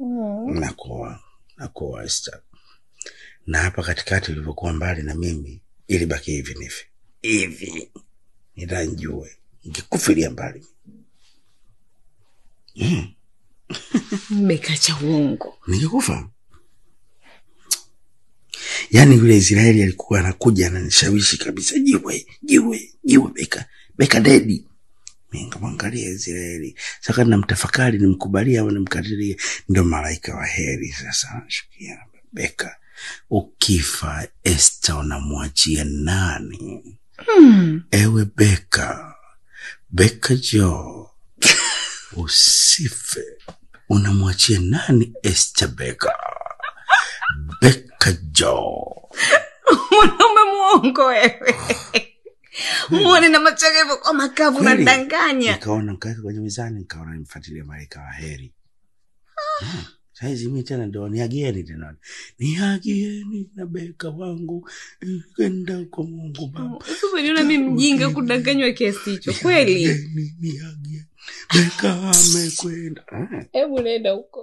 mm. nakoa nakoa Esther, na hapa katikati ulivyokuwa mbali na mimi, ili baki hivi nife hivi nitanjue ngikufilia mbali mm. Beka cha uongo nikikufa Yaani yule Israeli alikuwa anakuja ananishawishi kabisa, jiwe jiwe jiwe, beka beka dedi Nikamwangalia Israeli. mtafakari namtafakari nimkubalie au nimkatilie, ndo malaika wa heri. Sasa anashukia na Rebeka, ukifa Esta unamwachia nani? Hmm. Ewe eh, Beka, Beka jo usife, unamwachia nani Esta Beka? Beka jo mwanaume mwongo wewe. muone na macho yake hivyokuwa oh makavu unadanganya nikaona nikaweka kwenye mizani nkaona nimfuatilie malaika wa heri ah. Ah, saizi mi tena ndo niagieni tena niagieni na beka wangu kenda kwa mungu babaniona oh, mi mjinga kudanganywa kiasi hicho kweli niagieni beka amekwenda ah. hebu naenda huko